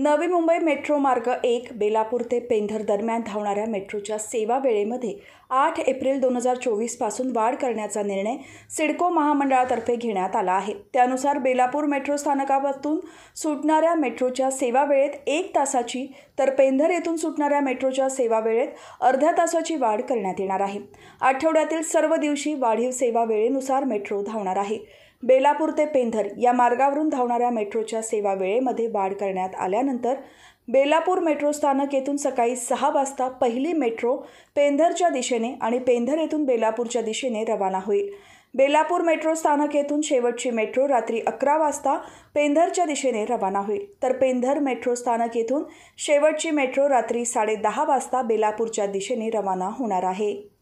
नवी मुंबई मेट्रो मार्ग एक बेलापूर ते पेंधर दरम्यान धावणाऱ्या मेट्रोच्या सेवा वेळेमध्ये आठ एप्रिल दोन हजार चोवीसपासून वाढ करण्याचा निर्णय सिडको महामंडळातर्फे घेण्यात आला आहे त्यानुसार बेलापूर मेट्रो स्थानकापासून सुटणाऱ्या मेट्रोच्या सेवा वेळेत एक तासाची तर पेंधर येथून सुटणाऱ्या मेट्रोच्या सेवा वेळेत अर्ध्या तासाची वाढ करण्यात येणार आहे आठवड्यातील सर्व दिवशी वाढीव सेवा वेळेनुसार मेट्रो धावणार आहे बेलापूर ते पेंधर या मार्गावरून धावणाऱ्या मेट्रोच्या सेवा वेळेमध्ये वाढ करण्यात आल्यानंतर बेलापूर मेट्रो स्थानक येथून सकाळी सहा वाजता पहिली मेट्रो पेंधरच्या दिशेने आणि पेंधर येथून बेलापूरच्या दिशेने रवाना होईल बेलापूर मेट्रो स्थानक येथून शेवटची मेट्रो रात्री अकरा वाजता पेंधरच्या दिशेने रवाना होईल तर पेंधर मेट्रो स्थानक येथून शेवटची मेट्रो रात्री साडेदहा वाजता बेलापूरच्या दिशेने रवाना होणार आहे